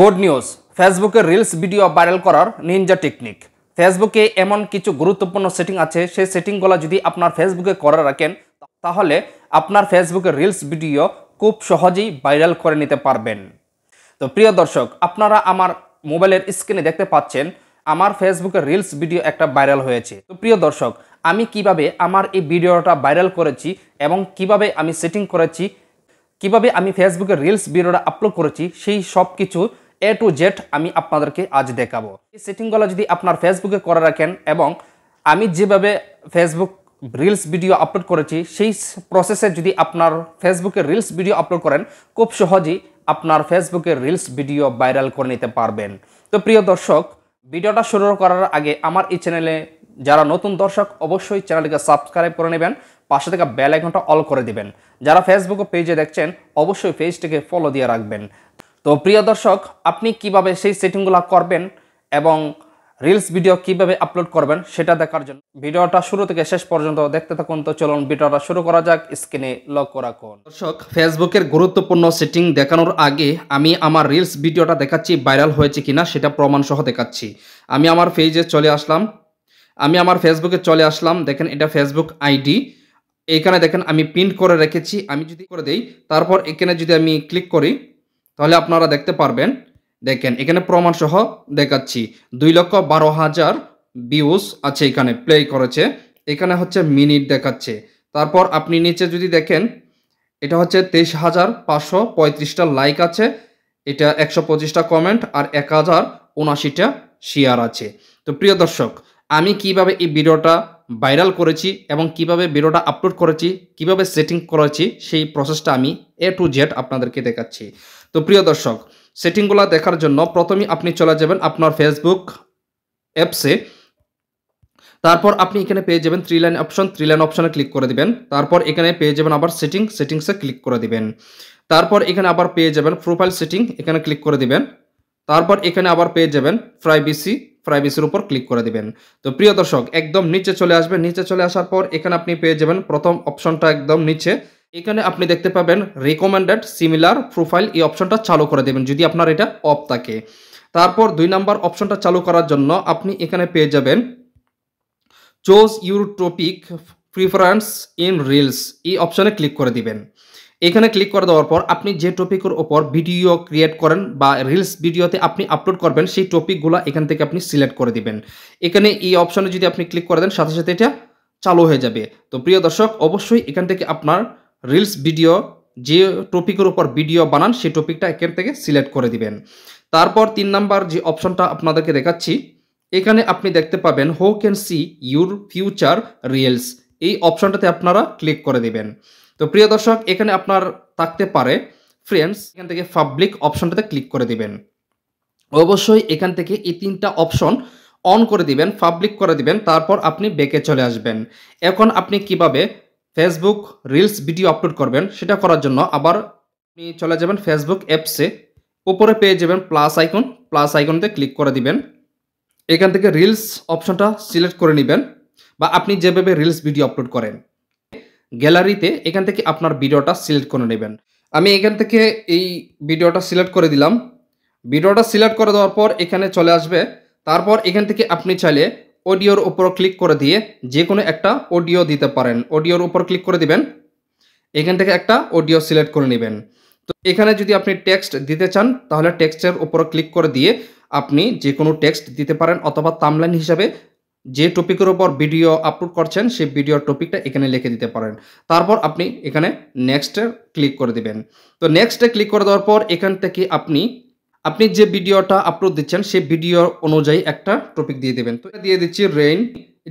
good news ফেসবুকে reels video viral করার ninja technique ফেসবুকে এমন কিছু গুরুত্বপূর্ণ সেটিং আছে সেই সেটিংগুলো যদি আপনার ফেসবুকে করে রাখেন তাহলে আপনার ফেসবুকে রিলস ভিডিও খুব সহজেই ভাইরাল করে নিতে পারবেন তো প্রিয় দর্শক আপনারা আমার মোবাইলের স্ক্রিনে দেখতে পাচ্ছেন আমার ফেসবুকে রিলস ভিডিও একটা ভাইরাল হয়েছে তো প্রিয় দর্শক আমি কিভাবে আমার এই ভিডিওটা ভাইরাল করেছি এবং কিভাবে আমি সেটিং করেছি কিভাবে আমি ফেসবুকে রিলস ভিডিওটা আপলোড করেছি সেই সব কিছু এ টু জেড আমি আপনাদেরকে আজ দেখাবো এই সেটিংগুলো যদি আপনার ফেসবুকে করে রাখেন এবং আমি যেভাবে ফেসবুক রিলস ভিডিও আপলোড করেছি সেই প্রসেসে যদি আপনার ফেসবুকে রিলস ভিডিও আপলোড করেন খুব সহজেই আপনার ফেসবুকে রিলস ভিডিও ভাইরাল করে নিতে পারবেন তো প্রিয় দর্শক ভিডিওটা শুরু করার আগে আমার এই চ্যানেলে যারা নতুন দর্শক অবশ্যই চ্যানেলটিকে সাবস্ক্রাইব করে নেবেন পাশে থাকা বেল আইকনটা অল করে দিবেন যারা ফেসবুক পেজে দেখছেন অবশ্যই পেজটিকে ফলো দিয়ে রাখবেন তো প্রিয় দর্শক আপনি কিভাবে সেই সেটিংগুলো করবেন এবং রিলস ভিডিও কিভাবে আপলোড করবেন সেটা দেখার জন্য ভিডিওটা শুরু থেকে শেষ পর্যন্ত দেখতে থাকুন তো চলুন ভিডিওটা শুরু করা যাক স্ক্রিনে লক্ষ্য রাখুন দর্শক ফেসবুকের গুরুত্বপূর্ণ সেটিং দেখানোর আগে আমি আমার রিলস ভিডিওটা দেখাচ্ছি ভাইরাল হয়েছে কিনা সেটা প্রমাণসহ দেখাচ্ছি আমি আমার পেজে চলে আসলাম আমি আমার ফেসবুকে চলে আসলাম দেখেন এটা ফেসবুক আইডি এইখানে দেখেন আমি প্রিন্ট করে রেখেছি আমি যদি করে দেই তারপর এখানে যদি আমি ক্লিক করি তাহলে আপনারা দেখতে পারবেন দেখেন এখানে প্রমাণসহ দেখাচ্ছি দুই লক্ষ বারো হাজার ভিউজ আছে এখানে প্লে করেছে এখানে হচ্ছে মিনিট দেখাচ্ছে তারপর আপনি নিচে যদি দেখেন এটা হচ্ছে তেইশ হাজার পাঁচশো পঁয়ত্রিশটা লাইক আছে এটা একশো পঁচিশটা কমেন্ট আর এক হাজার উনাশিটা শেয়ার আছে তো প্রিয় দর্শক আমি কিভাবে এই ভিডিওটা ভাইরাল করেছি এবং কিভাবে ভিডিওটা আপলোড করেছি কিভাবে সেটিং করেছি সেই প্রসেসটা আমি এ টু জেড আপনাদেরকে দেখাচ্ছি তো প্রিয় দর্শক সেটিংগুলো দেখার জন্য প্রথমেই আপনি চলে যাবেন আপনার ফেসবুক অ্যাপসে তারপর আপনি এখানে পেয়ে যাবেন three line option three line অপশনে ক্লিক করে দিবেন তারপর এখানে পেয়ে যাবেন আবার সেটিং সেটিংসে ক্লিক করে দিবেন তারপর এখানে আবার পেয়ে যাবেন প্রোফাইল সেটিং এখানে ক্লিক করে দিবেন তারপর এখানে আবার পেয়ে যাবেন প্রাইভেসি প্রাইভেসির উপর ক্লিক করে দিবেন তো প্রিয় দর্শক একদম নিচে চলে আসবেন নিচে চলে আসার পর এখানে আপনি পেয়ে যাবেন প্রথম অপশনটা একদম নিচে এখানে আপনি দেখতে পাবেন রেকমেন্ডেড সিমিলার প্রোফাইল এই অপশনটা চালু করে দেবেন যদি আপনার এটা অফ থাকে তারপর দুই নাম্বার অপশনটা চালু করার জন্য আপনি এখানে পেয়ে যাবেন choose your topic preference in reels এই অপশনে ক্লিক করে দিবেন এখানে ক্লিক করে দেওয়ার পর আপনি যে টপিকের ওপর ভিডিও ক্রিয়েট করেন বা রিলস ভিডিওতে আপনি আপলোড করবেন সেই টপিকগুলো এখান থেকে আপনি সিলেক্ট করে দিবেন এখানে এই অপশানে যদি আপনি ক্লিক করে দেন সাথে সাথে এটা চালু হয়ে যাবে তো প্রিয় দর্শক অবশ্যই এখান থেকে আপনার রিলস ভিডিও যে টপিকের উপর ভিডিও বানান সেই টপিকটা এখান থেকে সিলেক্ট করে দিবেন তারপর তিন নাম্বার যে অপশনটা আপনাদেরকে দেখাচ্ছি এখানে আপনি দেখতে পাবেন who can see your future reels এই অপশনটাতে আপনারা ক্লিক করে দিবেন তো প্রিয় দর্শক এখানে আপনার থাকতে পারে ফ্রেন্ডস এখান থেকে পাবলিক অপশনটাতে ক্লিক করে দিবেন অবশ্যই এখান থেকে এই তিনটা অপশন অন করে দিবেন পাবলিক করে দিবেন তারপর আপনি বেঁকে চলে আসবেন এখন আপনি কিভাবে ফেসবুক রিলস ভিডিও আপলোড করবেন সেটা করার জন্য আবার আপনি চলে যাবেন ফেসবুক অ্যাপসে উপরে পেয়ে যাবেন প্লাস আইকন প্লাস আইকনতে ক্লিক করে দিবেন এখান থেকে রিলস অপশনটা সিলেক্ট করে নেবেন বা আপনি যেভাবে রিলস ভিডিও আপলোড করেন গ্যালারিতে এখান থেকে আপনার ভিডিওটা সিলেক্ট করে নেবেন আমি এখান থেকে এই ভিডিওটা সিলেক্ট করে দিলাম ভিডিওটা সিলেক্ট করে দেওয়ার পর এখানে চলে আসবে তারপর এখান থেকে আপনি চাইলে অডিওর উপর ক্লিক করে দিয়ে যে কোনো একটা অডিও দিতে পারেন অডিওর উপর ক্লিক করে দিবেন এখান থেকে একটা অডিও সিলেক্ট করে নেবেন তো এখানে যদি আপনি টেক্সট দিতে চান তাহলে টেক্সটের উপর ক্লিক করে দিয়ে আপনি যে কোনো টেক্সট দিতে পারেন অথবা তামলাইন হিসাবে যে টপিকের ওপর ভিডিও আপলোড করছেন সেই ভিডিওর টপিকটা এখানে লিখে দিতে পারেন তারপর আপনি এখানে নেক্সটে ক্লিক করে দিবেন তো নেক্সটে ক্লিক করে দেওয়ার পর এখান থেকে আপনি আপনি যে ভিডিওটা আপলোড দিচ্ছেন সেই ভিডিও অনুযায়ী একটা টপিক দিয়ে দেবেন তো দিয়ে দিচ্ছি রেইন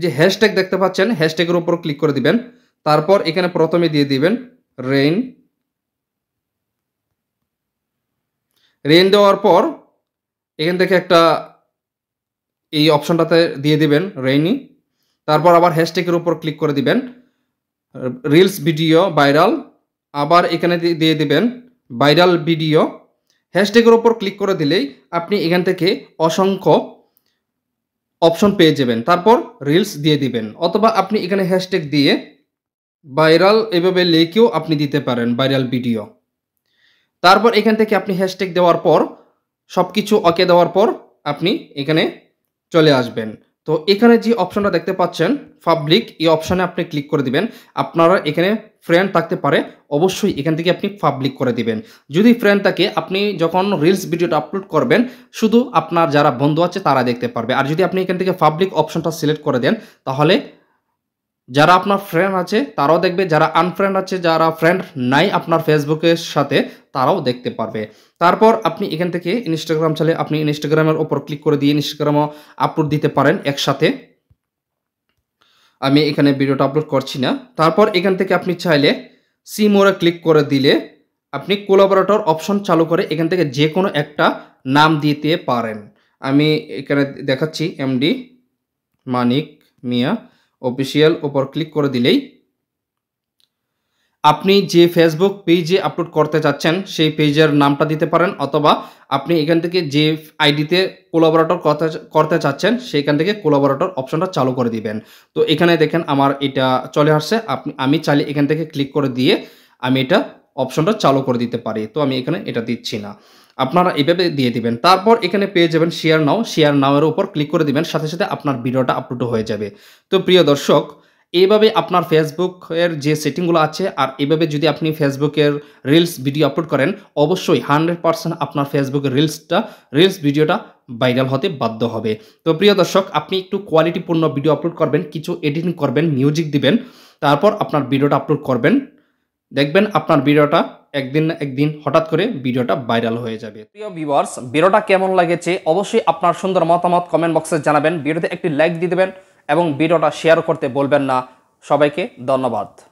যে হ্যাশট্যাগ দেখতে পাচ্ছেন হ্যাশট্যাগের উপর ক্লিক করে দিবেন তারপর এখানে প্রথমে দিয়ে দিবেন রেইন রেইন দেওয়ার পর এখান থেকে একটা এই অপশনটাতে দিয়ে দিবেন রেইনি তারপর আবার হ্যাশট্যাগের উপর ক্লিক করে দিবেন রিলস ভিডিও ভাইরাল আবার এখানে দিয়ে দিবেন ভাইরাল ভিডিও হ্যাশট্যাগের ওপর ক্লিক করে দিলেই আপনি এখান থেকে অসংখ্য অপশন পেয়ে যাবেন তারপর রিলস দিয়ে দিবেন অথবা আপনি এখানে হ্যাশট্যাগ দিয়ে ভাইরাল এভাবে লেখেও আপনি দিতে পারেন ভাইরাল ভিডিও তারপর এখান থেকে আপনি হ্যাশট্যাগ দেওয়ার পর সব কিছু ওকে দেওয়ার পর আপনি এখানে চলে আসবেন তো এখানে যে অপশনটা দেখতে পাচ্ছেন পাবলিক এই অপশানে আপনি ক্লিক করে দিবেন আপনারা এখানে ফ্রেন্ড থাকতে পারে অবশ্যই এখান থেকে আপনি পাবলিক করে দিবেন যদি ফ্রেন্ড থাকে আপনি যখন রিলস ভিডিওটা আপলোড করবেন শুধু আপনার যারা বন্ধু আছে তারা দেখতে পারবে আর যদি আপনি এখান থেকে পাবলিক অপশনটা সিলেক্ট করে দেন তাহলে যারা আপনার ফ্রেন্ড আছে তারাও দেখবে যারা আনফ্রেন্ড আছে যারা ফ্রেন্ড নাই আপনার ফেসবুকের সাথে তারাও দেখতে পারবে তারপর আপনি এখান থেকে ইনস্টাগ্রাম চালে আপনি ইনস্টাগ্রামের ওপর ক্লিক করে দিয়ে ইনস্টাগ্রামও আপলোড দিতে পারেন একসাথে আমি এখানে ভিডিওটা আপলোড করছি না তারপর এখান থেকে আপনি চাইলে সিমোরে ক্লিক করে দিলে আপনি কোলাবোরেটর অপশন চালু করে এখান থেকে যে কোনো একটা নাম দিতে পারেন আমি এখানে দেখাচ্ছি এমডি মানিক মিয়া অফিসিয়াল ওপর ক্লিক করে দিলেই আপনি যে ফেসবুক পেজে আপলোড করতে চাচ্ছেন সেই পেজের নামটা দিতে পারেন অথবা আপনি এখান থেকে যে আইডিতে কোলাবোরেটর করতে চাচ্ছেন সেইখান থেকে কোলাবোরেটর অপশনটা চালু করে দিবেন তো এখানে দেখেন আমার এটা চলে আসছে আপনি আমি চালি এখান থেকে ক্লিক করে দিয়ে আমি এটা অপশনটা চালু করে দিতে পারি তো আমি এখানে এটা দিচ্ছি না আপনারা এইভাবে দিয়ে দিবেন তারপর এখানে পেয়ে যাবেন শেয়ার নাও শেয়ার নাওয়ের উপর ক্লিক করে দিবেন সাথে সাথে আপনার ভিডিওটা আপলোড হয়ে যাবে তো প্রিয় দর্শক এইভাবে আপনার ফেসবুকের যে সেটিংগুলো আছে আর এভাবে যদি আপনি ফেসবুকের রিলস ভিডিও আপলোড করেন অবশ্যই হান্ড্রেড পারসেন্ট আপনার ফেসবুকের রিলসটা রিলস ভিডিওটা ভাইরাল হতে বাধ্য হবে তো প্রিয় দর্শক আপনি একটু কোয়ালিটিপূর্ণ ভিডিও আপলোড করবেন কিছু এডিটিং করবেন মিউজিক দিবেন তারপর আপনার ভিডিওটা আপলোড করবেন দেখবেন আপনার ভিডিওটা একদিন না একদিন হঠাৎ করে ভিডিওটা ভাইরাল হয়ে যাবে প্রিয় ভিউয়ার্স ভিডিওটা কেমন লাগেছে অবশ্যই আপনার সুন্দর মতামত কমেন্ট বক্সে জানাবেন ভিডিওতে একটি লাইক দিয়ে দেবেন এবং ভিডিওটা শেয়ার করতে বলবেন না সবাইকে ধন্যবাদ